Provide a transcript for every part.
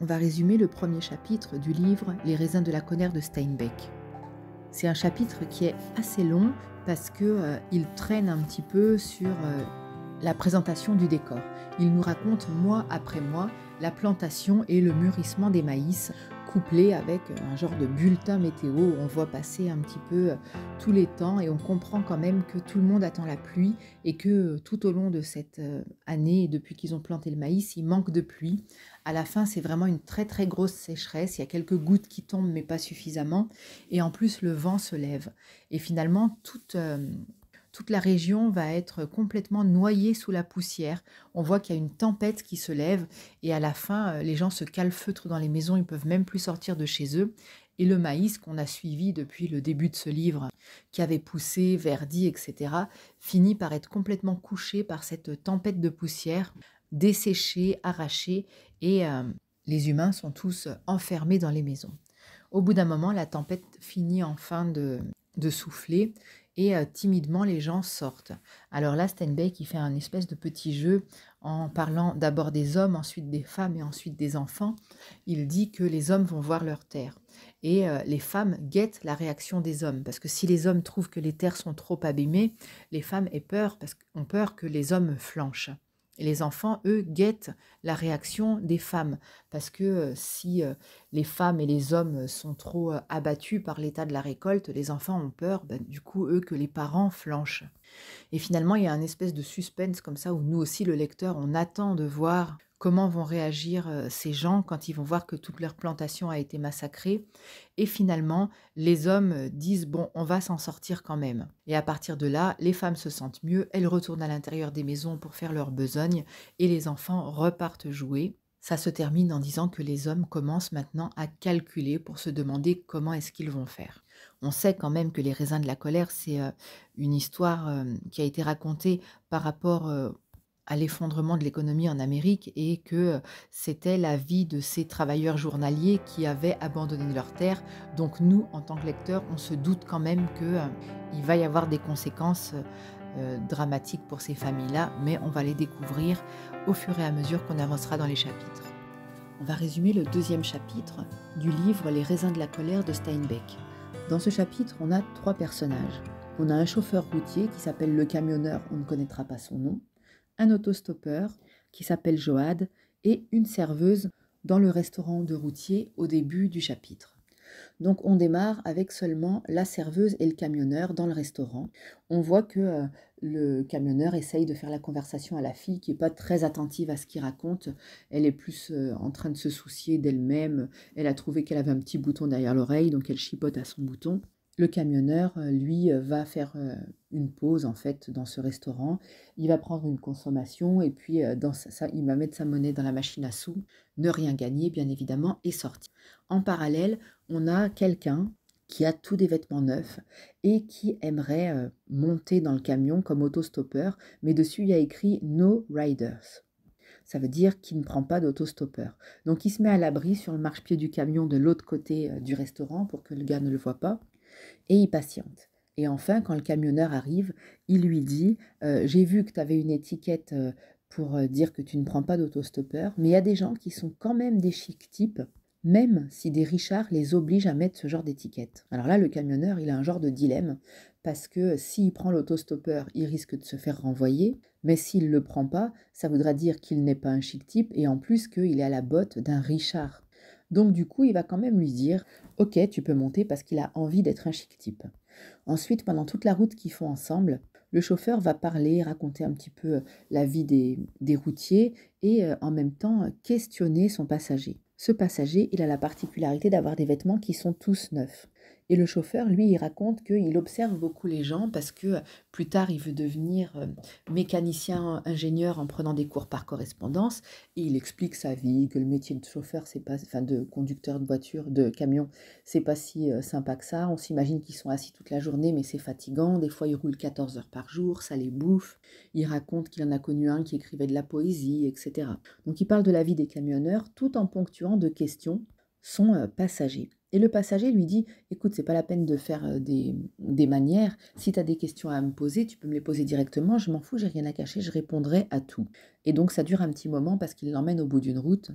on va résumer le premier chapitre du livre Les raisins de la colère de Steinbeck. C'est un chapitre qui est assez long parce qu'il euh, traîne un petit peu sur euh, la présentation du décor. Il nous raconte mois après mois la plantation et le mûrissement des maïs couplé avec euh, un genre de bulletin météo on voit passer un petit peu euh, tous les temps et on comprend quand même que tout le monde attend la pluie et que euh, tout au long de cette année, depuis qu'ils ont planté le maïs, il manque de pluie. À la fin, c'est vraiment une très très grosse sécheresse, il y a quelques gouttes qui tombent mais pas suffisamment et en plus le vent se lève. Et finalement, toute toute la région va être complètement noyée sous la poussière. On voit qu'il y a une tempête qui se lève et à la fin, euh, les gens se calfeutrent dans les maisons, ils peuvent même plus sortir de chez eux. Et le maïs qu'on a suivi depuis le début de ce livre, qui avait poussé, verdi, etc., finit par être complètement couché par cette tempête de poussière, desséché, arraché, et euh, les humains sont tous enfermés dans les maisons. Au bout d'un moment, la tempête finit enfin de souffler et euh, timidement les gens sortent. Alors là, Steinbeck il fait un espèce de petit jeu en parlant d'abord des hommes, ensuite des femmes et ensuite des enfants. Il dit que les hommes vont voir leur terre et euh, les femmes guettent la réaction des hommes parce que si les hommes trouvent que les terres sont trop abîmées, les femmes aient peur parce ont peur que les hommes flanchent. Et les enfants, eux, guettent la réaction des femmes. Parce que euh, si euh, les femmes et les hommes sont trop euh, abattus par l'état de la récolte, les enfants ont peur, ben, du coup, eux, que les parents flanchent. Et finalement, il y a un espèce de suspense comme ça où nous aussi, le lecteur, on attend de voir comment vont réagir ces gens quand ils vont voir que toute leur plantation a été massacrée. Et finalement, les hommes disent, bon, on va s'en sortir quand même. Et à partir de là, les femmes se sentent mieux, elles retournent à l'intérieur des maisons pour faire leur besogne, et les enfants repartent jouer. Ça se termine en disant que les hommes commencent maintenant à calculer pour se demander comment est-ce qu'ils vont faire. On sait quand même que les raisins de la colère, c'est une histoire qui a été racontée par rapport à l'effondrement de l'économie en Amérique et que euh, c'était la vie de ces travailleurs journaliers qui avaient abandonné leurs terres. Donc nous, en tant que lecteurs, on se doute quand même qu'il euh, va y avoir des conséquences euh, dramatiques pour ces familles-là, mais on va les découvrir au fur et à mesure qu'on avancera dans les chapitres. On va résumer le deuxième chapitre du livre Les raisins de la colère de Steinbeck. Dans ce chapitre, on a trois personnages. On a un chauffeur routier qui s'appelle le camionneur, on ne connaîtra pas son nom un autostoppeur qui s'appelle Joad et une serveuse dans le restaurant de routier au début du chapitre. Donc on démarre avec seulement la serveuse et le camionneur dans le restaurant. On voit que euh, le camionneur essaye de faire la conversation à la fille qui n'est pas très attentive à ce qu'il raconte. Elle est plus euh, en train de se soucier d'elle-même. Elle a trouvé qu'elle avait un petit bouton derrière l'oreille, donc elle chipote à son bouton. Le camionneur, euh, lui, va faire une pause en fait dans ce restaurant. Il va prendre une consommation et puis euh, dans ça, il va mettre sa monnaie dans la machine à sous, ne rien gagner bien évidemment et sortir. En parallèle, on a quelqu'un qui a tous des vêtements neufs et qui aimerait euh, monter dans le camion comme autostoppeur, mais dessus il y a écrit No Riders. Ça veut dire qu'il ne prend pas d'autostoppeur. Donc il se met à l'abri sur le marchepied du camion de l'autre côté euh, du restaurant pour que le gars ne le voit pas et il patiente. Et enfin, quand le camionneur arrive, il lui dit euh, J'ai vu que tu avais une étiquette euh, pour euh, dire que tu ne prends pas d'autostoppeur, mais il y a des gens qui sont quand même des chic types, même si des richards les obligent à mettre ce genre d'étiquette. Alors là, le camionneur, il a un genre de dilemme, parce que s'il prend l'autostoppeur, il risque de se faire renvoyer, mais s'il ne le prend pas, ça voudra dire qu'il n'est pas un chic type, et en plus qu'il est à la botte d'un richard. Donc du coup, il va quand même lui dire, ok, tu peux monter parce qu'il a envie d'être un chic type. Ensuite, pendant toute la route qu'ils font ensemble, le chauffeur va parler, raconter un petit peu euh, la vie des, des routiers et euh, en même temps questionner son passager. Ce passager, il a la particularité d'avoir des vêtements qui sont tous neufs. Et le chauffeur, lui, il raconte qu'il observe beaucoup les gens parce que euh, plus tard, il veut devenir euh, mécanicien ingénieur en prenant des cours par correspondance. Et il explique sa vie, que le métier de chauffeur, c'est pas, enfin, de conducteur de voiture, de camion, c'est pas si euh, sympa que ça. On s'imagine qu'ils sont assis toute la journée, mais c'est fatigant. Des fois, ils roulent 14 heures par jour, ça les bouffe. Il raconte qu'il en a connu un qui écrivait de la poésie, etc. Donc, il parle de la vie des camionneurs tout en ponctuant de questions son passager. Et le passager lui dit Écoute, c'est pas la peine de faire euh, des, manières. Si tu as des questions à me poser, tu peux me les poser directement. Je m'en fous, j'ai rien à cacher, je répondrai à tout. Et donc, ça dure un petit moment parce qu'il l'emmène au bout d'une route.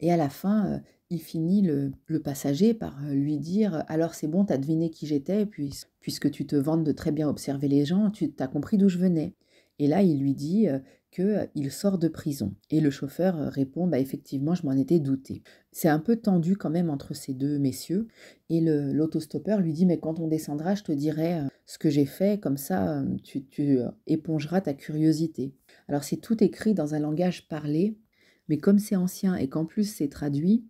Et à la fin, euh, il finit le, passager par euh, lui dire Alors, c'est bon, as deviné qui j'étais, puis, puisque tu te vantes de très bien observer les gens, tu t'as compris d'où je venais. Et là, il lui dit euh, il sort de prison. Et le chauffeur euh, répond bah, effectivement, je m'en étais douté. C'est un peu tendu quand même entre ces deux messieurs. Et l'autostoppeur lui dit mais quand on descendra, je te dirai euh, ce que j'ai fait, comme ça tu, tu épongeras ta curiosité. Alors c'est tout écrit dans un langage parlé, mais comme c'est ancien et qu'en plus c'est traduit,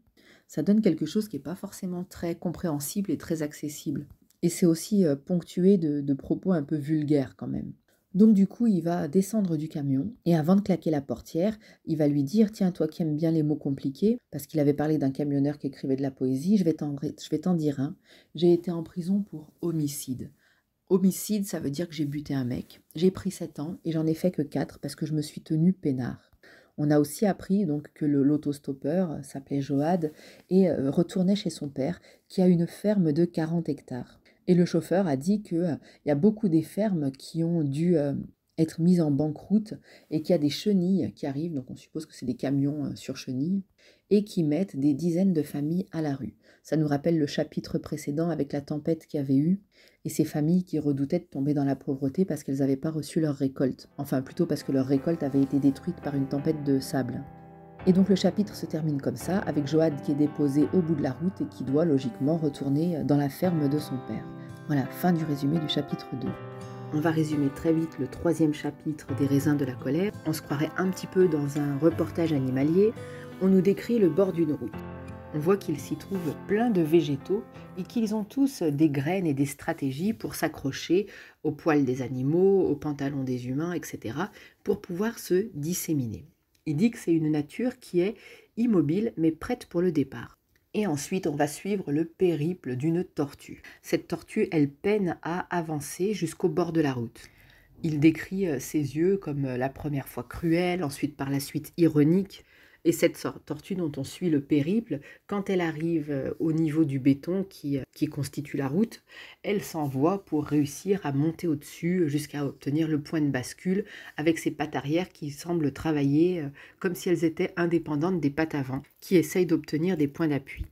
ça donne quelque chose qui n'est pas forcément très compréhensible et très accessible. Et c'est aussi ponctué de propos un peu vulgaires quand même. Donc du coup, il va descendre du camion et avant de claquer la portière, il va lui dire "Tiens, toi qui aimes bien les mots compliqués parce qu'il avait parlé d'un camionneur qui écrivait de la poésie, je vais t'en dire un. J'ai été en prison pour homicide." Homicide, ça veut dire que j'ai buté un mec. J'ai pris 7 ans et j'en ai fait que 4 parce que je me suis tenu peinard. On a aussi appris donc que l'autostoppeur s'appelait Joad et euh, retournait chez son père qui a une ferme de 40 hectares. Et le chauffeur a dit qu'il euh, y a beaucoup des fermes qui ont dû euh, être mises en banqueroute et qu'il y a des chenilles qui arrivent, donc on suppose que c'est des camions euh, sur chenilles, et qui mettent des dizaines de familles à la rue. Ça nous rappelle le chapitre précédent avec la tempête qu'il y avait eu et ces familles qui redoutaient de tomber dans la pauvreté parce qu'elles n'avaient pas reçu leur récolte, enfin plutôt parce que leur récolte avait été détruite par une tempête de sable. Et donc le chapitre se termine comme ça, avec Joad qui est déposé au bout de la route et qui doit logiquement retourner euh, dans la ferme de son père. Voilà, fin du résumé du chapitre 2. On va résumer très vite le troisième chapitre des raisins de la colère. On se croirait un petit peu dans un reportage animalier. On nous décrit le bord d'une route. On voit qu'il s'y trouve plein de végétaux et qu'ils ont tous des graines et des stratégies pour s'accrocher aux poils des animaux, aux pantalons des humains, etc., pour pouvoir se disséminer. Il dit que c'est une nature qui est immobile mais prête pour le départ. Et ensuite, on va suivre le périple d'une tortue. Cette tortue, elle peine à avancer jusqu'au bord de la route. Il décrit euh, ses yeux comme euh, la première fois cruelle, ensuite par la suite ironique. Et cette tortue dont on suit le périple, quand elle arrive euh, au niveau du béton qui, euh, qui constitue la route, elle s'envoie pour réussir à monter au-dessus euh, jusqu'à obtenir le point de bascule avec ses pattes arrière qui semblent travailler comme si elles étaient indépendantes des pattes avant, qui essayent d'obtenir des points d'appui.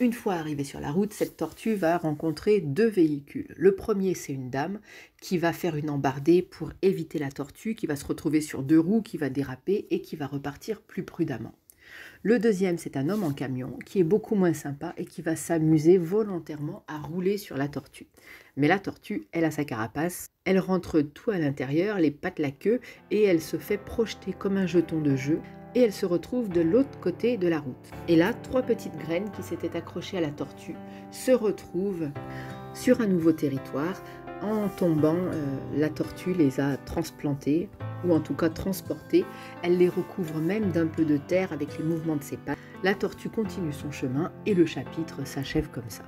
Une fois arrivée sur la route, cette tortue va rencontrer deux véhicules. Le premier, c'est une dame qui va faire une embardée pour éviter la tortue, qui va se retrouver sur deux roues, qui va déraper et qui va repartir plus prudemment. Le deuxième, c'est un homme en camion qui est beaucoup moins sympa et qui va s'amuser volontairement à rouler sur la tortue. Mais la tortue, elle a sa carapace, elle rentre tout à l'intérieur, les pattes, la queue, et elle se fait projeter comme un jeton de jeu et elle se retrouve de l'autre côté de la route. Et là, trois petites graines qui s'étaient accrochées à la tortue se retrouvent sur un nouveau territoire. En tombant, euh, la tortue les a transplantées, ou en tout cas transportées. Elle les recouvre même d'un peu de terre avec les mouvements de ses pattes. La tortue continue son chemin et le chapitre s'achève comme ça.